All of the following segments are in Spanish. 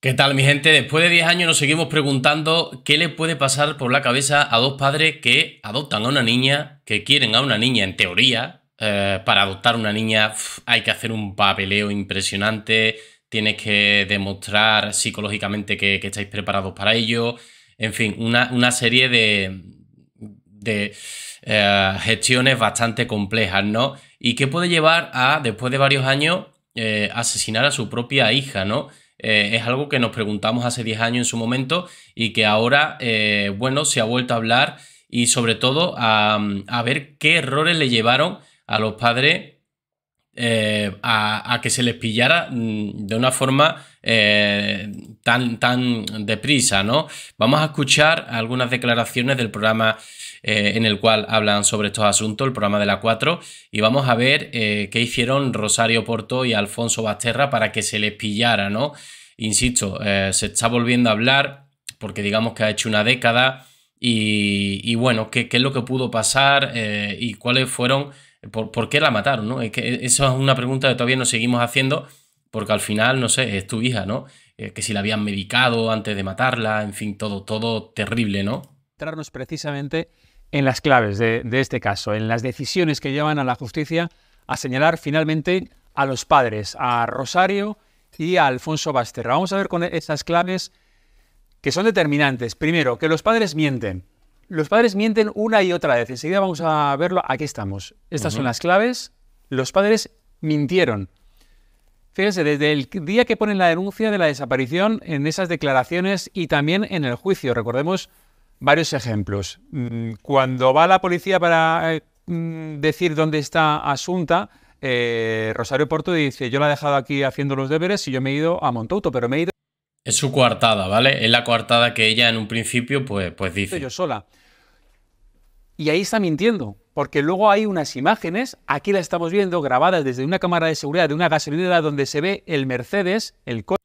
¿Qué tal mi gente? Después de 10 años nos seguimos preguntando qué le puede pasar por la cabeza a dos padres que adoptan a una niña, que quieren a una niña en teoría. Eh, para adoptar una niña hay que hacer un papeleo impresionante, tienes que demostrar psicológicamente que, estáis preparados para ello, en fin, una, serie de, eh, gestiones bastante complejas, ¿no? Y que puede llevar a, después de varios años, eh, asesinar a su propia hija, ¿no? Eh, es algo que nos preguntamos hace 10 años en su momento y que ahora, eh, bueno, se ha vuelto a hablar y sobre todo a, ver qué errores le llevaron a los padres eh, a, que se les pillara mm, de una forma tan, tan deprisa, ¿no? Vamos a escuchar algunas declaraciones del programa eh, en el cual hablan sobre estos asuntos, el programa de la 4, y vamos a ver eh, qué hicieron Rosario Porto y Alfonso Basterra para que se les pillara, ¿no? Insisto, eh, se está volviendo a hablar porque digamos que ha hecho una década y, bueno, qué, es lo que pudo pasar y cuáles fueron, por, qué la mataron, ¿no? Es que eso es una pregunta que todavía nos seguimos haciendo porque al final, no sé, es tu hija, ¿no? que si la habían medicado antes de matarla, en fin, todo, todo terrible, ¿no? Entrarnos precisamente en las claves de, este caso, en las decisiones que llevan a la justicia a señalar finalmente a los padres, a Rosario y a Alfonso Basterra. Vamos a ver con esas claves que son determinantes. Primero, que los padres mienten. Los padres mienten una y otra vez. Enseguida vamos a verlo. Aquí estamos. Estas son las claves. Los padres mintieron. Fíjense, desde el día que ponen la denuncia de la desaparición, en esas declaraciones y también en el juicio. Recordemos varios ejemplos. Mm, cuando va la policía para eh, mm, decir dónde está Asunta, eh, Rosario Porto dice, yo la he dejado aquí haciendo los deberes y yo me he ido a Montauto, pero me he ido... Es su coartada, ¿vale? Es la coartada que ella en un principio pues, pues dice. Yo sola. Y ahí está mintiendo, porque luego hay unas imágenes, aquí las estamos viendo, grabadas desde una cámara de seguridad de una gasolinera donde se ve el Mercedes, el coche,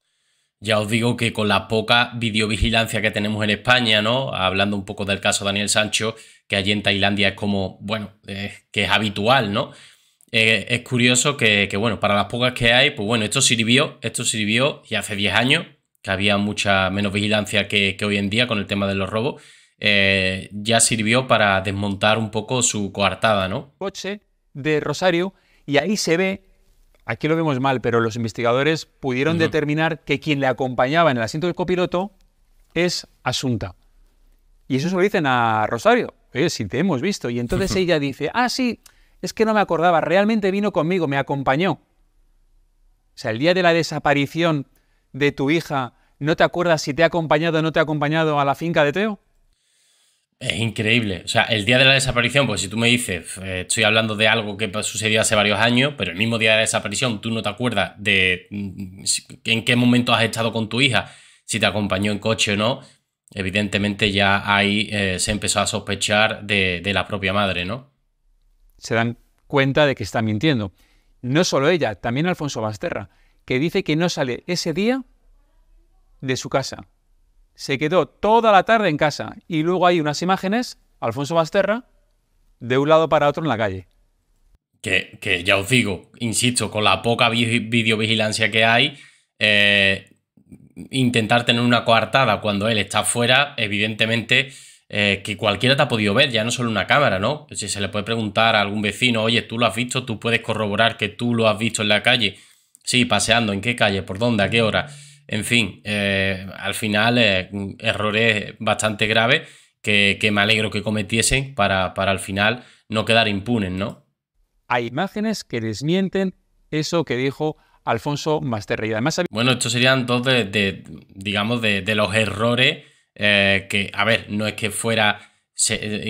ya os digo que con la poca videovigilancia que tenemos en España, ¿no? Hablando un poco del caso Daniel Sancho, que allí en Tailandia es como, bueno, eh, que es habitual, ¿no? Eh, es curioso que, bueno, para las pocas que hay, pues bueno, esto sirvió, esto sirvió y hace 10 años, que había mucha menos vigilancia que, hoy en día con el tema de los robos, eh, ya sirvió para desmontar un poco su coartada, ¿no? Coche de Rosario y ahí se ve aquí lo vemos mal, pero los investigadores pudieron determinar que quien le acompañaba en el asiento del copiloto es Asunta. Y eso se lo dicen a Rosario. Oye, si te hemos visto. Y entonces ella dice, ah, sí, es que no me acordaba, realmente vino conmigo, me acompañó. O sea, el día de la desaparición de tu hija, ¿no te acuerdas si te ha acompañado o no te ha acompañado a la finca de Teo? Es increíble. O sea, el día de la desaparición, pues si tú me dices, eh, estoy hablando de algo que sucedió hace varios años, pero el mismo día de la desaparición tú no te acuerdas de mm, en qué momento has estado con tu hija, si te acompañó en coche o no, evidentemente ya ahí eh, se empezó a sospechar de, de la propia madre, ¿no? Se dan cuenta de que está mintiendo. No solo ella, también Alfonso Basterra, que dice que no sale ese día de su casa, se quedó toda la tarde en casa y luego hay unas imágenes, Alfonso Basterra, de un lado para otro en la calle. Que, ya os digo, insisto, con la poca videovigilancia que hay, eh, intentar tener una coartada cuando él está fuera, evidentemente eh, que cualquiera te ha podido ver, ya no solo una cámara, ¿no? Si se le puede preguntar a algún vecino, oye, tú lo has visto, tú puedes corroborar que tú lo has visto en la calle. Sí, paseando, ¿en qué calle? ¿Por dónde? ¿A qué hora? En fin, eh, al final eh, errores bastante graves que, me alegro que cometiesen para, para al final no quedar impunes, ¿no? Hay imágenes que desmienten eso que dijo Alfonso Masterrey. Además, bueno, estos serían dos de, digamos, de, los errores eh, que, a ver, no es que fuera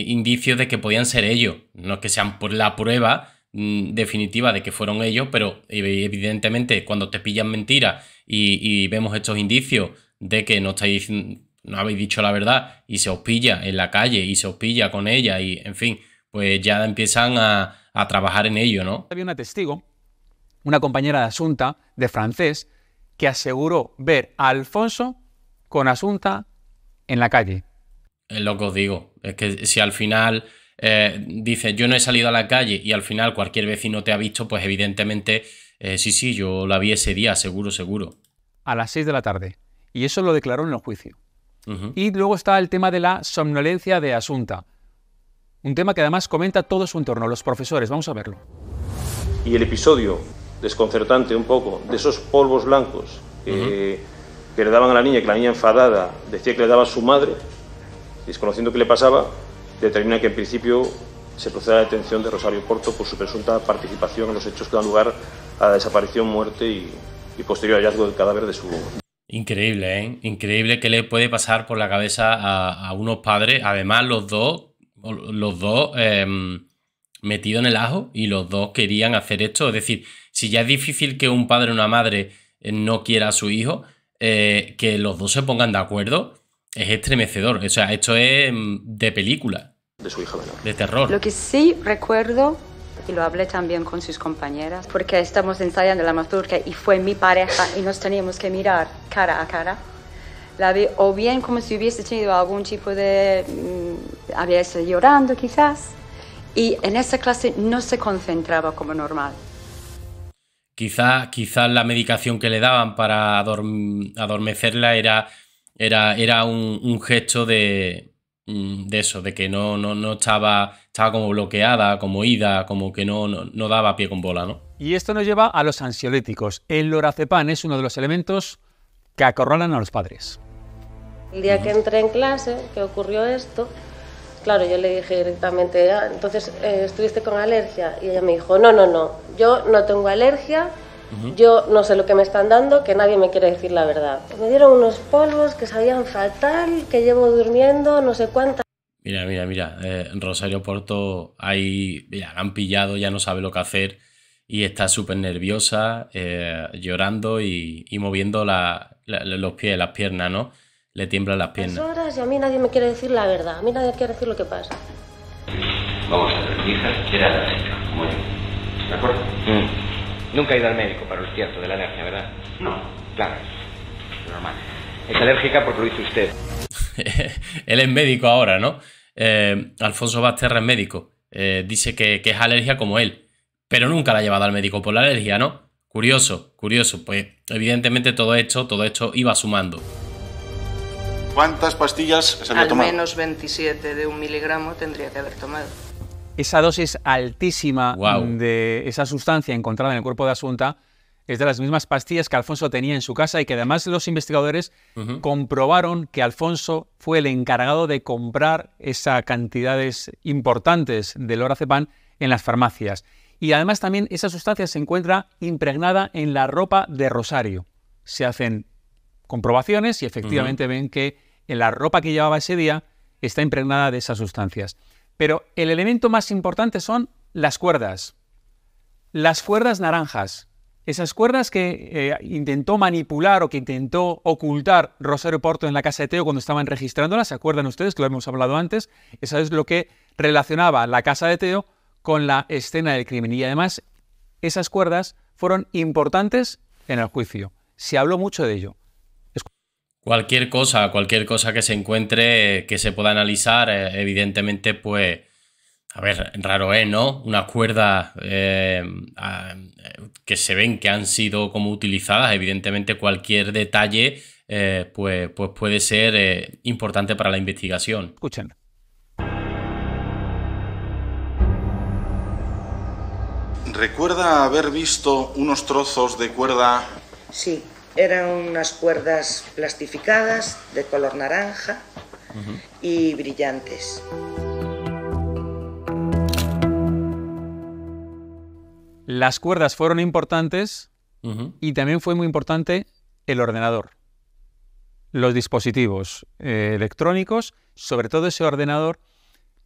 indicios de que podían ser ellos, no es que sean por la prueba, Mm, definitiva de que fueron ellos, pero eh, evidentemente cuando te pillan mentiras y, vemos estos indicios de que no estáis, no habéis dicho la verdad y se os pilla en la calle y se os pilla con ella y en fin, pues ya empiezan a, a trabajar en ello, ¿no? Había una testigo, una compañera de Asunta, de francés, que aseguró ver a Alfonso con Asunta en la calle. Es lo que os digo, es que si al final eh, dice, yo no he salido a la calle y al final cualquier vecino te ha visto, pues evidentemente, eh, sí, sí, yo la vi ese día, seguro, seguro. A las seis de la tarde. Y eso lo declaró en el juicio. Y luego está el tema de la somnolencia de Asunta. Un tema que además comenta todo su entorno, los profesores. Vamos a verlo. Y el episodio desconcertante un poco de esos polvos blancos que, le daban a la niña, que la niña enfadada decía que le daba a su madre, desconociendo qué le pasaba, determina que en principio se proceda a la detención de Rosario Porto por su presunta participación en los hechos que dan lugar a la desaparición, muerte y, posterior hallazgo del cadáver de su... hijo. Increíble, ¿eh? Increíble que le puede pasar por la cabeza a, unos padres, además los dos, los dos em, metidos en el ajo y los dos querían hacer esto. Es decir, si ya es difícil que un padre o una madre eh, no quiera a su hijo, eh, que los dos se pongan de acuerdo es estremecedor. O sea, esto es em, de película de su hija menor. De terror. Lo que sí recuerdo, y lo hablé también con sus compañeras, porque estamos ensayando la mazurca y fue mi pareja y nos teníamos que mirar cara a cara. La vi o bien como si hubiese tenido algún tipo de... Mm, había estado llorando quizás. Y en esa clase no se concentraba como normal. Quizá, quizá la medicación que le daban para adormecerla era, era, era un, un gesto de, Mm, de eso, de que no, no, no estaba, estaba como bloqueada, como ida, como que no, no, daba pie con bola, ¿no? Y esto nos lleva a los ansiolíticos. El lorazepam es uno de los elementos que acorralan a los padres. El día que entré en clase, que ocurrió esto, claro, yo le dije directamente, ah, entonces, eh, ¿estuviste con alergia? Y ella me dijo, no, no, no, yo no tengo alergia, yo no sé lo que me están dando, que nadie me quiere decir la verdad. Me dieron unos polvos que sabían fatal, que llevo durmiendo no sé cuántas. Mira, mira, mira, eh, Rosario Porto ahí, mira, han pillado, ya no sabe lo que hacer y está súper nerviosa, eh, llorando y, moviendo los pies, las piernas, ¿no? Le tiemblan las piernas. horas y a mí nadie me quiere decir la verdad, a mí nadie quiere decir lo que pasa. Vamos a ver, mi hija era la muy bien, ¿de acuerdo? Mm. Nunca ha ido al médico para lo cierto, de la alergia, ¿verdad? No. Claro, es normal. Es alérgica porque lo hizo usted. Él es médico ahora, ¿no? Eh, Alfonso Basterra es médico. Eh, dice que, es alergia como él, pero nunca la ha llevado al médico por la alergia, ¿no? Curioso, curioso. Pues evidentemente todo esto, todo esto iba sumando. ¿Cuántas pastillas se han Al menos 27 de un miligramo tendría que haber tomado esa dosis altísima de esa sustancia encontrada en el cuerpo de Asunta es de las mismas pastillas que Alfonso tenía en su casa y que además los investigadores comprobaron que Alfonso fue el encargado de comprar esas cantidades importantes de lorazepam en las farmacias. Y además también esa sustancia se encuentra impregnada en la ropa de Rosario. Se hacen comprobaciones y efectivamente ven que en la ropa que llevaba ese día está impregnada de esas sustancias. Pero el elemento más importante son las cuerdas. Las cuerdas naranjas. Esas cuerdas que eh, intentó manipular o que intentó ocultar Rosario Porto en la casa de Teo cuando estaban registrándolas, ¿se acuerdan ustedes que lo hemos hablado antes? Eso es lo que relacionaba la casa de Teo con la escena del crimen. Y además, esas cuerdas fueron importantes en el juicio. Se habló mucho de ello. Cualquier cosa, cualquier cosa que se encuentre, que se pueda analizar, eh, evidentemente, pues, a ver, raro es, ¿no? Unas cuerdas eh, que se ven que han sido como utilizadas, evidentemente cualquier detalle, eh, pues, pues, puede ser importante para la investigación. Escuchen. ¿Recuerda haber visto unos trozos de cuerda? Sí, eran unas cuerdas plastificadas de color naranja y brillantes. Las cuerdas fueron importantes y también fue muy importante el ordenador. Los dispositivos eh, electrónicos, sobre todo ese ordenador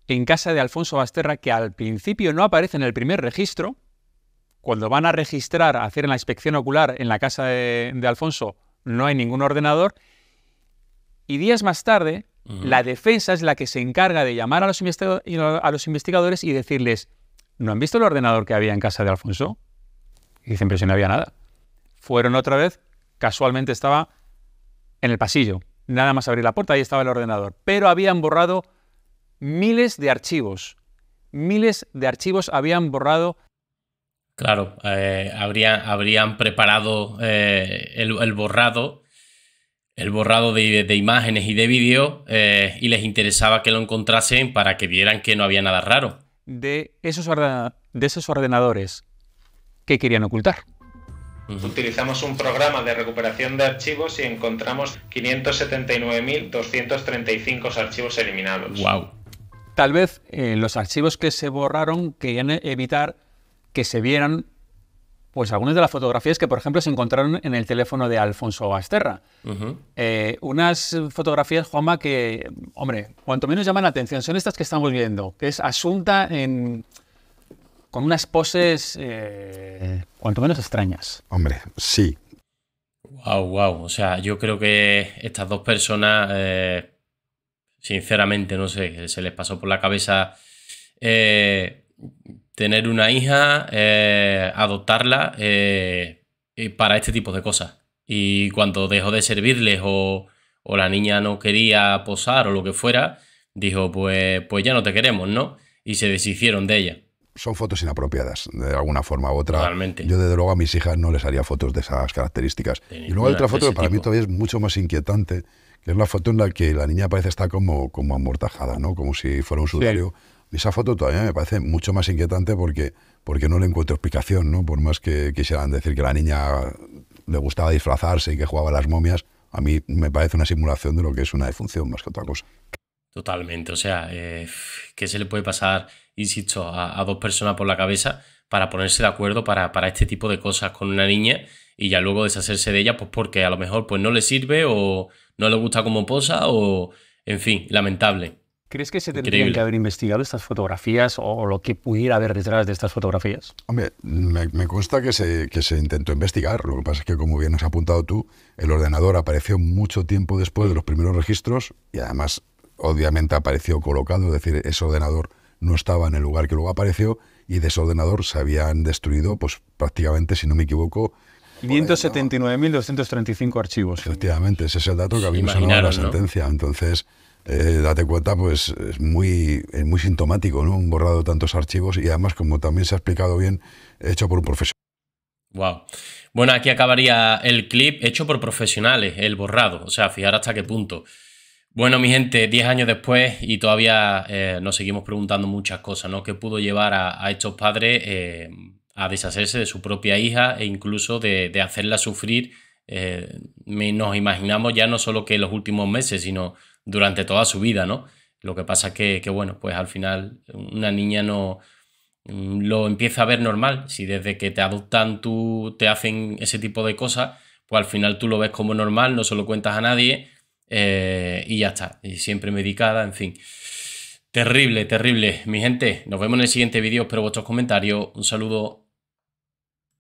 en casa de Alfonso Basterra que al principio no aparece en el primer registro, cuando van a registrar, a hacer la inspección ocular en la casa de, Alfonso, no hay ningún ordenador. Y días más tarde, la defensa es la que se encarga de llamar a los, a los, investigadores y decirles, ¿no han visto el ordenador que había en casa de Alfonso? Y dicen, pero si no había nada. Fueron otra vez, casualmente estaba en el pasillo. Nada más abrir la puerta, ahí estaba el ordenador. Pero habían borrado miles de archivos. Miles de archivos habían borrado Claro, eh, habrían preparado eh, el, borrado, el borrado de, imágenes y de vídeo eh, y les interesaba que lo encontrasen para que vieran que no había nada raro. De esos, de esos ordenadores, ¿qué querían ocultar? Utilizamos un programa de recuperación de archivos y encontramos 579.235 archivos eliminados. Wow. Tal vez los archivos que se borraron querían evitar que se vieran pues algunas de las fotografías que, por ejemplo, se encontraron en el teléfono de Alfonso Basterra. Eh, unas fotografías, Juanma, que, hombre, cuanto menos llaman la atención, son estas que estamos viendo, que es Asunta en, con unas poses eh, eh. cuanto menos extrañas. Hombre, sí. Wow, wow. O sea, yo creo que estas dos personas, sinceramente, no sé, se les pasó por la cabeza tener una hija, eh, adoptarla eh, para este tipo de cosas. Y cuando dejó de servirles o, la niña no quería posar o lo que fuera, dijo, pues, pues ya no te queremos, ¿no? Y se deshicieron de ella. Son fotos inapropiadas, de alguna forma u otra. Realmente. Yo desde luego a mis hijas no les haría fotos de esas características. y luego hay otra foto que para mí todavía es mucho más inquietante, que es la foto en la que la niña parece estar como, como amortajada, ¿no? Como si fuera un sudario. Esa foto todavía me parece mucho más inquietante porque, porque no le encuentro explicación, ¿no? Por más que quisieran decir que la niña le gustaba disfrazarse y que jugaba a las momias, a mí me parece una simulación de lo que es una defunción más que otra cosa. Totalmente, o sea, eh, ¿qué se le puede pasar, insisto, a, dos personas por la cabeza para ponerse de acuerdo para, para, este tipo de cosas con una niña y ya luego deshacerse de ella, pues porque a lo mejor pues no le sirve o no le gusta como posa o, en fin, lamentable. ¿Crees que se tendrían que haber investigado estas fotografías o lo que pudiera haber detrás de estas fotografías? Hombre, me, me consta que se, que se, intentó investigar. Lo que pasa es que, como bien has apuntado tú, el ordenador apareció mucho tiempo después de los primeros registros y además, obviamente, apareció colocado. Es decir, ese ordenador no estaba en el lugar que luego apareció y de ese ordenador se habían destruido, pues prácticamente, si no me equivoco, 579.235 archivos. Efectivamente, ese es el dato que habíamos mí en la sentencia. Entonces, eh, date cuenta, pues es muy, muy sintomático, ¿no? Un borrado de tantos archivos y además, como también se ha explicado bien, hecho por un profesional. Wow. Bueno, aquí acabaría el clip hecho por profesionales, el borrado. O sea, fijar hasta qué punto. Bueno, mi gente, 10 años después y todavía eh, nos seguimos preguntando muchas cosas, ¿no? ¿Qué pudo llevar a, estos padres eh, a deshacerse de su propia hija e incluso de, hacerla sufrir? Eh, nos imaginamos ya no solo que los últimos meses, sino durante toda su vida, ¿no? Lo que pasa que, que, bueno, pues al final una niña no mm, lo empieza a ver normal. Si desde que te adoptan tú te hacen ese tipo de cosas, pues al final tú lo ves como normal, no se lo cuentas a nadie eh, y ya está. Y siempre medicada, en fin. Terrible, terrible. Mi gente, nos vemos en el siguiente vídeo. Espero vuestros comentarios. Un saludo.